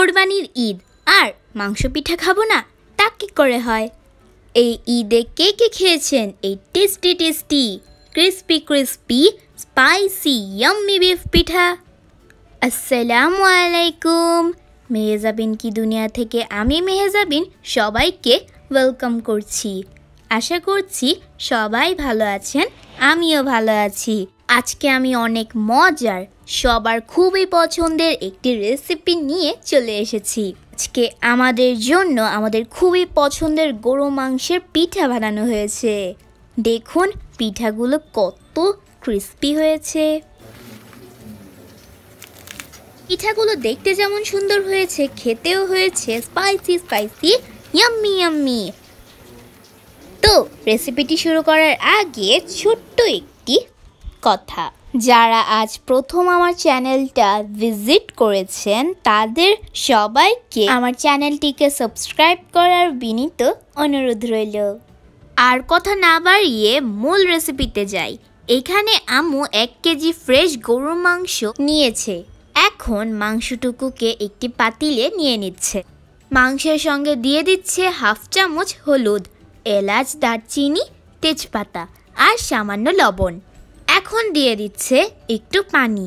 কোরবানির ঈদ আর মাংস পিঠা খাবো না তা কি করে হয় এই ঈদে কে কে খেয়েছেন এই tasty tasty crispy crispy spicy yummy beef পিঠা আসসালামু আলাইকুম মেহেজাবিন কি দুনিয়া থেকে আমি মেহেজাবিন সবাইকে ওয়েলকাম করছি আশা করছি সবাই ভালো আছেন আমিও ভালো আছি আজকে আমি অনেক মজার সবার খুবই পছন্দের একটি রেসিপি নিয়ে চলে এসেছি আজকে আমাদের জন্য আমাদের খুবই পছন্দের গরু মাংসের পিঠা বানানো হয়েছে দেখুন পিঠাগুলো কত ক্রিস্পি হয়েছে পিঠাগুলো দেখতে যেমন সুন্দর হয়েছে খেতেও হয়েছে স্পাইসি স্পাইসি ইয়াম্মি ইয়াম্মি তো রেসিপিটি শুরু করার আগে ছোট্ট কথা যারা আজ প্রথম আমার চ্যানেলটা ভিজিট করেছেন তাদের সবাইকে আমার চ্যানেলটিকে সাবস্ক্রাইব করার বিনীত অনুরোধ রইল আর কথা না বাড়িয়ে মূল রেসিপিতে যাই এখানে আমু এক কেজি ফ্রেশ গরুর মাংস নিয়েছে এখন মাংসটুকুকে একটি পাতিলে নিয়ে নিচ্ছে মাংসের সঙ্গে দিয়ে দিচ্ছে হাফ চামচ হলুদ এলাচ দারচিনি তেজপাতা আর সামান্য লবণ এখন দিয়ে দিচ্ছে একটু পানি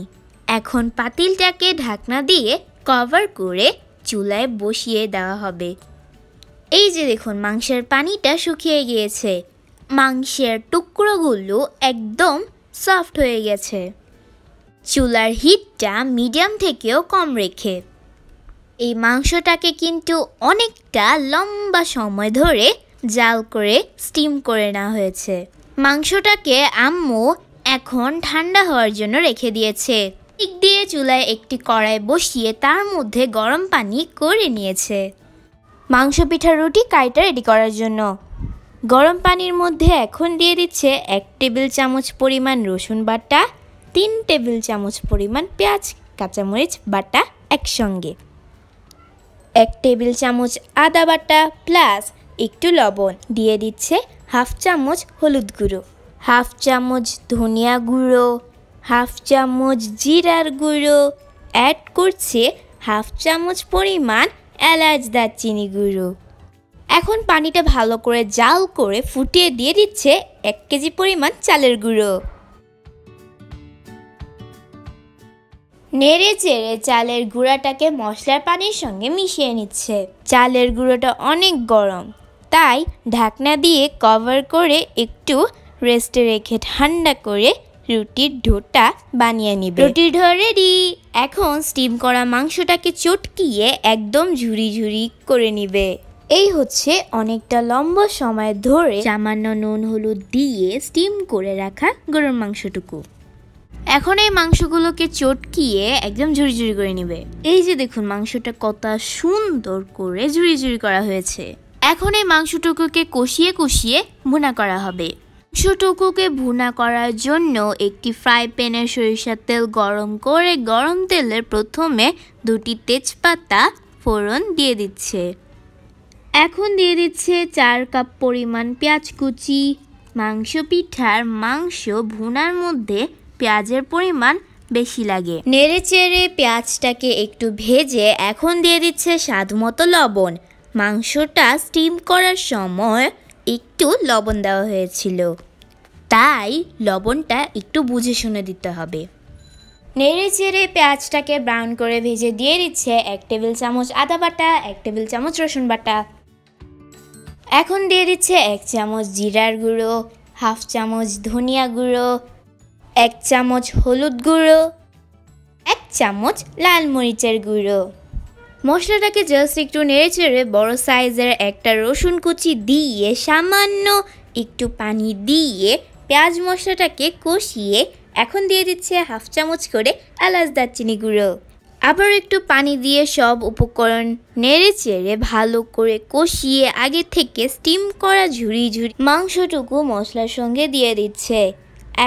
এখন পাতিলটাকে ঢাকনা দিয়ে কভার করে চুলায় বসিয়ে দেওয়া হবে এই যে দেখুন মাংসের পানিটা শুকিয়ে গিয়েছে মাংসের টুকরোগুলো একদম সফট হয়ে গেছে চুলার হিটটা মিডিয়াম থেকেও কম রেখে এই মাংসটাকে কিন্তু অনেকটা লম্বা সময় ধরে জাল করে স্টিম করে নেওয়া হয়েছে মাংসটাকে আম্মু এখন ঠান্ডা হওয়ার জন্য রেখে দিয়েছে ঠিক দিয়ে চুলায় একটি কড়াই বসিয়ে তার মধ্যে গরম পানি করে নিয়েছে মাংস পিঠার রুটি কাইটা রেডি করার জন্য গরম পানির মধ্যে এখন দিয়ে দিচ্ছে এক টেবিল চামচ পরিমাণ রসুন বাটা তিন টেবিল চামচ পরিমাণ পেঁয়াজ কাঁচামরিচ বাটা একসঙ্গে এক টেবিল চামচ আদা বাটা প্লাস একটু লবণ দিয়ে দিচ্ছে হাফ চামচ হলুদ গুঁড়ো হাফ চামচ ধনিয়া গুঁড়ো হাফ চামচ জিরার গুঁড়ো অ্যাড করছে হাফ চামচ পরিমাণ এলাচ দারচিনি গুঁড়ো এখন পানিটা ভালো করে জাল করে ফুটিয়ে দিয়ে দিচ্ছে এক কেজি পরিমাণ চালের গুঁড়ো নেড়ে চেড়ে চালের গুঁড়াটাকে মশলার পানির সঙ্গে মিশিয়ে নিচ্ছে চালের গুঁড়োটা অনেক গরম তাই ঢাকনা দিয়ে কভার করে একটু রেস্টে রেখে ঠান্ডা করে রুটির ঢোটা বানিয়ে নিবে রুটির ঢো রেডি এখন স্টিম করা মাংসটাকে চটকিয়ে একদম ঝুরি ঝুরি করে নিবে এই হচ্ছে অনেকটা লম্বা সময় ধরে সামান্য নুন হলুদ দিয়ে স্টিম করে রাখা গরুর মাংসটুকু এখন এই মাংসগুলোকে চটকিয়ে একদম ঝুড়ি ঝুরি করে নিবে এই যে দেখুন মাংসটা কত সুন্দর করে ঝুড়ি ঝুরি করা হয়েছে এখন এই মাংসটুকুকে কষিয়ে কষিয়ে ভুনা করা হবে মাংসটুকুকে ভুনা করার জন্য একটি ফ্রাই প্যানে সরিষার তেল গরম করে গরম তেলে প্রথমে দুটি তেজপাতা ফোড়ন দিয়ে দিচ্ছে এখন দিয়ে দিচ্ছে চার কাপ পরিমাণ পেঁয়াজ কুচি মাংস পিঠার মাংস ভুনার মধ্যে পেঁয়াজের পরিমাণ বেশি লাগে নেড়ে চেড়ে পেঁয়াজটাকে একটু ভেজে এখন দিয়ে দিচ্ছে স্বাদ মতো লবণ মাংসটা স্টিম করার সময় একটু লবণ দেওয়া হয়েছিল তাই লবণটা একটু বুঝে শুনে দিতে হবে নেড়ে চেড়ে পেঁয়াজটাকে ব্রাউন করে ভেজে দিয়ে দিচ্ছে এক টেবিল চামচ আদা বাটা এক টেবিল চামচ রসুন বাটা এখন দিয়ে দিচ্ছে এক চামচ জিরার গুঁড়ো হাফ চামচ ধনিয়া গুঁড়ো এক চামচ হলুদ গুঁড়ো এক চামচ লাল মরিচের গুঁড়ো মশলাটাকে জাস্ট একটু নেড়ে চেড়ে বড় সাইজের একটা রসুন কুচি দিয়ে সামান্য একটু পানি দিয়ে পেঁয়াজ মশলাটাকে কষিয়ে এখন দিয়ে দিচ্ছে হাফ চামচ করে এলাচ দারচিনি গুঁড়ো আবার একটু পানি দিয়ে সব উপকরণ নেড়ে চেড়ে ভালো করে কষিয়ে আগে থেকে স্টিম করা ঝুড়ি ঝুড়ি মাংসটুকু মশলার সঙ্গে দিয়ে দিচ্ছে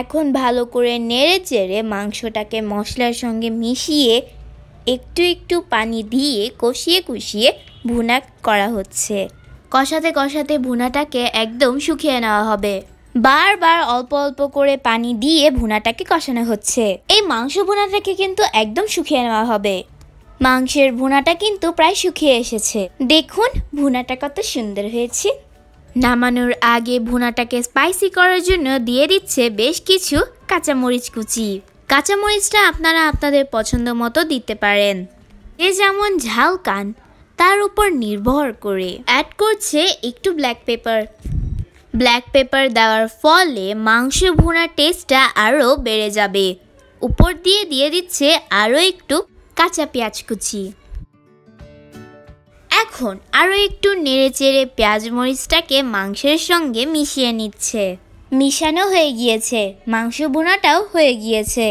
এখন ভালো করে নেড়ে চেড়ে মাংসটাকে মশলার সঙ্গে মিশিয়ে একটু একটু পানি দিয়ে কষিয়ে কষিয়ে ভুনা করা হচ্ছে কষাতে কষাতে ভুনাটাকে একদম শুকিয়ে নেওয়া হবে বারবার অল্প অল্প করে পানি দিয়ে ভুনাটাকে কষানো হচ্ছে এই মাংস ভুনাটাকে কিন্তু একদম শুকিয়ে নেওয়া হবে মাংসের ভুনাটা কিন্তু প্রায় শুকিয়ে এসেছে দেখুন ভুনাটা কত সুন্দর হয়েছে নামানোর আগে ভুনাটাকে স্পাইসি করার জন্য দিয়ে দিচ্ছে বেশ কিছু কাঁচামরিচ কুচি কাঁচামরিচটা আপনারা আপনাদের পছন্দ মতো দিতে পারেন যে যেমন ঝাল কান তার উপর নির্ভর করে অ্যাড করছে একটু ব্ল্যাক পেপার ব্ল্যাক পেপার দেওয়ার ফলে মাংস ভুনার টেস্টটা আরও বেড়ে যাবে উপর দিয়ে দিয়ে দিচ্ছে আরও একটু কাঁচা পেঁয়াজ কুচি এখন আরও একটু নেড়েচেড়ে পেঁয়াজ মরিচটাকে মাংসের সঙ্গে মিশিয়ে নিচ্ছে মিশানো হয়ে গিয়েছে মাংস বোনাটাও হয়ে গিয়েছে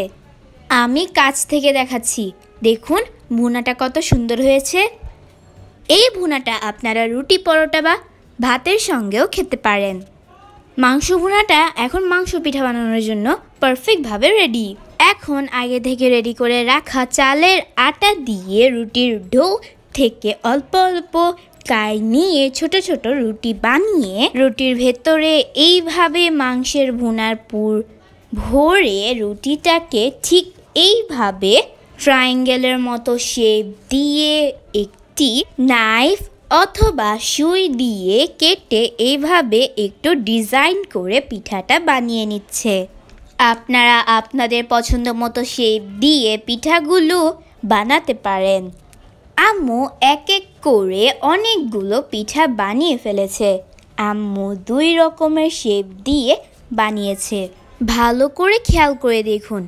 আমি কাছ থেকে দেখাচ্ছি দেখুন ভুনাটা কত সুন্দর হয়েছে এই ভুনাটা আপনারা রুটি পরোটা বা ভাতের সঙ্গেও খেতে পারেন মাংস ভুনাটা এখন মাংস পিঠা বানানোর জন্য পারফেক্টভাবে রেডি এখন আগে থেকে রেডি করে রাখা চালের আটা দিয়ে রুটির ঢো থেকে অল্প অল্প তাই নিয়ে ছোট ছোট রুটি বানিয়ে রুটির ভেতরে এইভাবে মাংসের ভুনার পুর ভরে রুটিটাকে ঠিক এইভাবে ট্রায়াঙ্গেলের মতো শেপ দিয়ে একটি নাইফ অথবা সুই দিয়ে কেটে এইভাবে একটু ডিজাইন করে পিঠাটা বানিয়ে নিচ্ছে আপনারা আপনাদের পছন্দ মতো শেপ দিয়ে পিঠাগুলো বানাতে পারেন আম্মু এক এক করে অনেকগুলো পিঠা বানিয়ে ফেলেছে আম্মু দুই রকমের শেপ দিয়ে বানিয়েছে ভালো করে খেয়াল করে দেখুন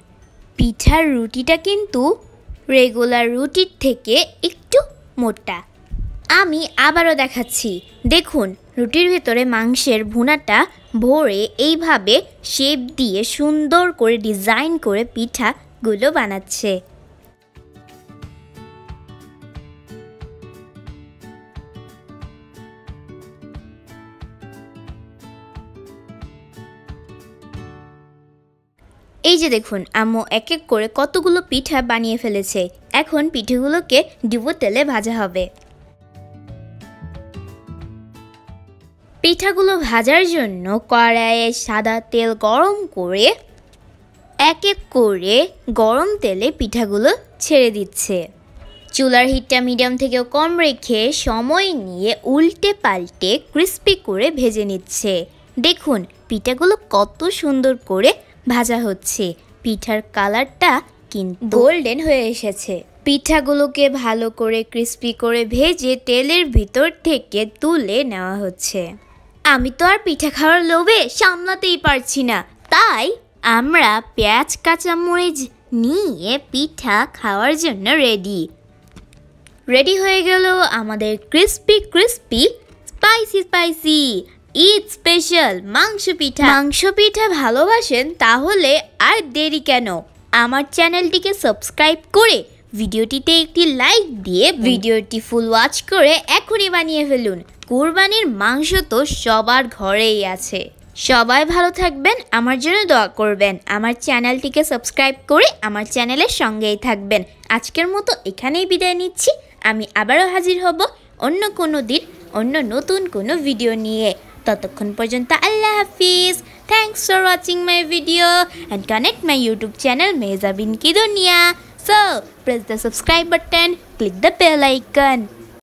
পিঠার রুটিটা কিন্তু রেগুলার রুটির থেকে একটু মোটা আমি আবারও দেখাচ্ছি দেখুন রুটির ভেতরে মাংসের ভুনাটা ভরে এইভাবে শেপ দিয়ে সুন্দর করে ডিজাইন করে পিঠাগুলো বানাচ্ছে এই যে দেখুন আম্মু এক এক করে কতগুলো পিঠা বানিয়ে ফেলেছে এখন পিঠেগুলোকে ডুবো তেলে ভাজা হবে পিঠাগুলো ভাজার জন্য কড়াইয়ে সাদা তেল গরম করে এক এক করে গরম তেলে পিঠাগুলো ছেড়ে দিচ্ছে চুলার হিটটা মিডিয়াম থেকেও কম রেখে সময় নিয়ে উল্টে পাল্টে ক্রিস্পি করে ভেজে নিচ্ছে দেখুন পিঠাগুলো কত সুন্দর করে ভাজা হচ্ছে পিঠার কালারটা কিন্তু গোল্ডেন হয়ে এসেছে পিঠাগুলোকে ভালো করে ক্রিস্পি করে ভেজে তেলের ভিতর থেকে তুলে নেওয়া হচ্ছে আমি তো আর পিঠা খাওয়ার লোভে সামলাতেই পারছি না তাই আমরা পেঁয়াজ কাঁচামরিচ নিয়ে পিঠা খাওয়ার জন্য রেডি রেডি হয়ে গেল আমাদের crispy crispy spicy spicy Eid special মাংস পিঠা মাংস পিঠা ভালোবাসেন তাহলে আর দেরি কেন আমার চ্যানেলটিকে সাবস্ক্রাইব করে ভিডিওটিতে একটি লাইক দিয়ে ভিডিওটি ফুল ওয়াচ করে এখনই বানিয়ে ফেলুন কোরবানির মাংস তো সবার ঘরেই আছে সবাই ভালো থাকবেন আমার জন্য দোয়া করবেন আমার চ্যানেলটিকে সাবস্ক্রাইব করে আমার চ্যানেলের সঙ্গেই থাকবেন আজকের মতো এখানেই বিদায় নিচ্ছি আমি আবারও হাজির হব অন্য কোনো দিন অন্য নতুন কোনো ভিডিও নিয়ে ততক্ষণ পর্যন্ত আল্লাহ হাফিজ thanks for watching my video and connect my YouTube channel Mehjabin কি দুনিয়া So, press the subscribe button, click the bell icon.